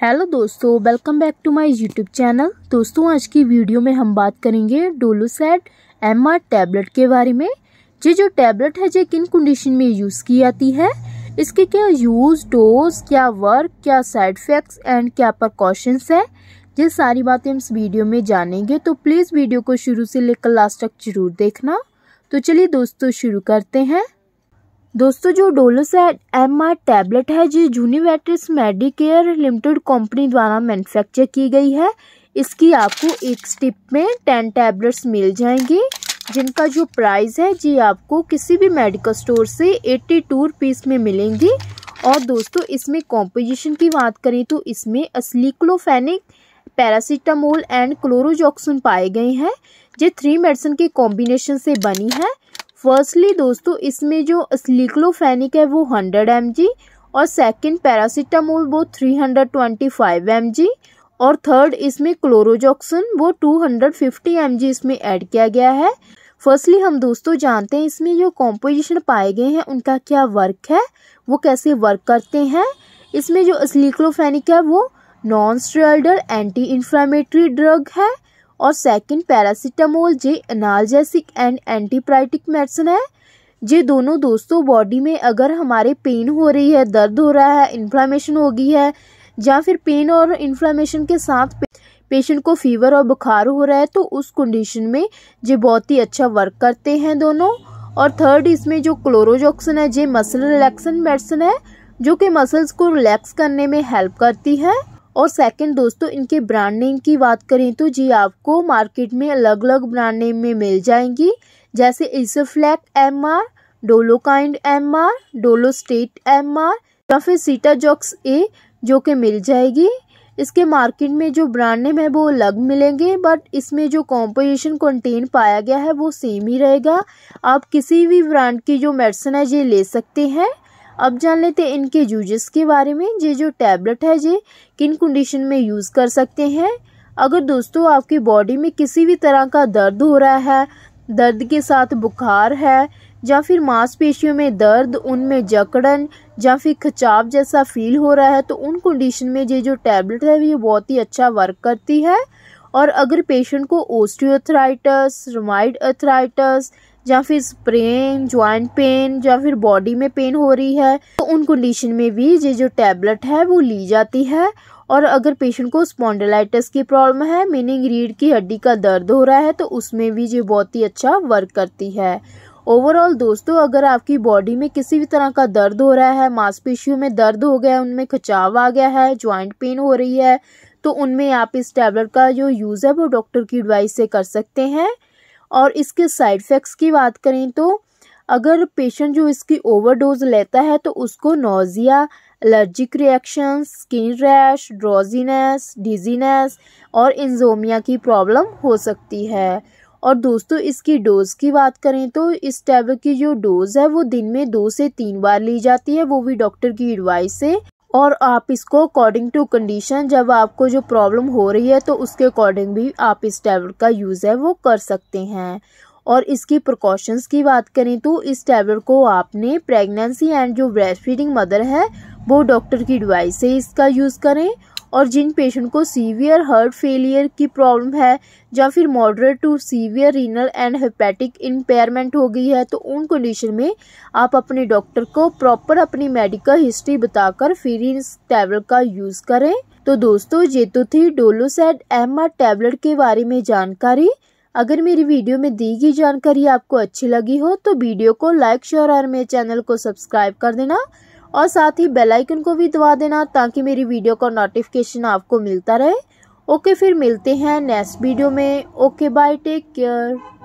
hello दोस्तों welcome back to my YouTube channel दोस्तों आज की वीडियो में हम बात करेंगे डोलोसेट एम आर टैबलेट के बारे में ये जो टैबलेट है ये किन कंडीशन में यूज़ की जाती है इसके क्या यूज़ डोज क्या वर्क क्या साइड इफ़ेक्ट्स एंड क्या प्रकॉशंस है ये सारी बातें हम इस वीडियो में जानेंगे तो प्लीज़ वीडियो को शुरू से लेकर लास्ट तक जरूर देखना तो चलिए दोस्तों शुरू करते हैं दोस्तों जो डोलोसैट एम आर टैबलेट है जी जूनिवेट्रिस मेडिकेयर लिमिटेड कंपनी द्वारा मैन्युफैक्चर की गई है इसकी आपको एक स्टिप में टेन टैबलेट्स मिल जाएंगी जिनका जो प्राइस है जी आपको किसी भी मेडिकल स्टोर से एट्टी टू रुपीस में मिलेंगी और दोस्तों इसमें कॉम्पोजिशन की बात करें तो इसमें असली क्लोफेनिक पैरासीटामोल एंड क्लोरोजॉक्सन पाए गए हैं ये थ्री मेडिसिन के कॉम्बिनेशन से बनी है फर्स्टली दोस्तों इसमें जो स्लिक्लोफेनिक है वो हंड्रेड एम और सेकेंड पैरासीटामोल वो three hundred twenty five M और थर्ड इसमें क्लोरोजॉक्सन वो टू हंड्रेड फिफ्टी एम इसमें ऐड किया गया है फर्स्टली हम दोस्तों जानते हैं इसमें जो कॉम्पोजिशन पाए गए हैं उनका क्या वर्क है वो कैसे वर्क करते हैं इसमें जो स्लिक्लोफेनिक है वो non steroidal anti inflammatory drug है और सेकंड पैरासीटामोल जे एनाल्जेसिक एंड एंटीप्राइटिक मेडिसिन है जे दोनों दोस्तों बॉडी में अगर हमारे पेन हो रही है दर्द हो रहा है इन्फ्लामेशन हो गई है या फिर पेन और इन्फ्लामेशन के साथ पे, पेशेंट को फीवर और बुखार हो रहा है तो उस कंडीशन में जे बहुत ही अच्छा वर्क करते हैं दोनों और थर्ड इसमें जो क्लोरोजॉक्सन है जे मसल रिलैक्सन मेडिसिन है जो कि मसल्स को रिलैक्स करने में हेल्प करती है और सेकंड दोस्तों इनके ब्रांड नेम की बात करें तो जी आपको मार्केट में अलग अलग ब्रांड नेम में मिल जाएंगी जैसे इसफ्लैक एम आर डोलो काइंड एम आर डोलो स्टेट एम आर या फिर सीटाजॉक्स ए जो कि मिल जाएगी इसके मार्केट में जो ब्रांड नेम है वो अलग मिलेंगे बट इसमें जो कॉम्पोजिशन कंटेन पाया गया है वो सेम ही रहेगा आप किसी भी ब्रांड की जो मेडिसिन है ये ले सकते हैं अब जान लेते हैं इनके यूजेस के बारे में ये जो टैबलेट है ये किन कंडीशन में यूज़ कर सकते हैं अगर दोस्तों आपकी बॉडी में किसी भी तरह का दर्द हो रहा है दर्द के साथ बुखार है या फिर मांसपेशियों में दर्द उनमें जकड़न या फिर खचाव जैसा फील हो रहा है तो उन कंडीशन में ये जो टैबलेट है ये बहुत ही अच्छा वर्क करती है और अगर पेशेंट को ओस्टियोथराइटस रोमाइड अथराइटस या फिर स्प्रेन ज्वाइंट पेन या फिर बॉडी में पेन हो रही है तो उन कंडीशन में भी ये जो टैबलेट है वो ली जाती है और अगर पेशेंट को स्पॉन्डलाइटिस की प्रॉब्लम है मीनिंग रीढ़ की हड्डी का दर्द हो रहा है तो उसमें भी ये बहुत ही अच्छा वर्क करती है ओवरऑल दोस्तों अगर आपकी बॉडी में किसी भी तरह का दर्द हो रहा है मांसपेशियों में दर्द हो गया है उनमें खिंचाव आ गया है ज्वाइंट पेन हो रही है तो उनमें आप इस टैबलेट का जो यूज़ है वो डॉक्टर की एडवाइस से कर सकते हैं और इसके साइड इफ़ेक्ट्स की बात करें तो अगर पेशेंट जो इसकी ओवरडोज लेता है तो उसको nausea allergic reaction skin rash drowsiness dizziness और इंजोमिया की प्रॉब्लम हो सकती है और दोस्तों इसकी डोज़ की बात करें तो इस टैबलेट की जो डोज़ है वो दिन में दो से तीन बार ली जाती है वो भी डॉक्टर की एडवाइस से और आप इसको अकॉर्डिंग टू कंडीशन जब आपको जो प्रॉब्लम हो रही है तो उसके अकॉर्डिंग भी आप इस टैबलेट का यूज़ है वो कर सकते हैं और इसकी प्रिकॉशंस की बात करें तो इस टैबलेट को आपने प्रेगनेंसी एंड जो ब्रेस्ट फीडिंग मदर है वो डॉक्टर की एडवाइस से इसका यूज़ करें और जिन पेशेंट को सीवियर हार्ट फेलियर की प्रॉब्लम है या फिर moderate to severe renal and hepatic impairment हो गई है तो उन कंडीशन में आप अपने डॉक्टर को प्रॉपर अपनी मेडिकल हिस्ट्री बताकर फिर इस टैबलेट का यूज़ करें तो दोस्तों ये तो थी डोलोसेट एम आर टैबलेट के बारे में जानकारी अगर मेरी वीडियो में दी गई जानकारी आपको अच्छी लगी हो तो वीडियो को लाइक शेयर और मेरे चैनल को सब्सक्राइब कर देना और साथ ही बेल आइकन को भी दबा देना ताकि मेरी वीडियो का नोटिफिकेशन आपको मिलता रहे ओके फिर मिलते हैं नेक्स्ट वीडियो में ओके बाय टेक केयर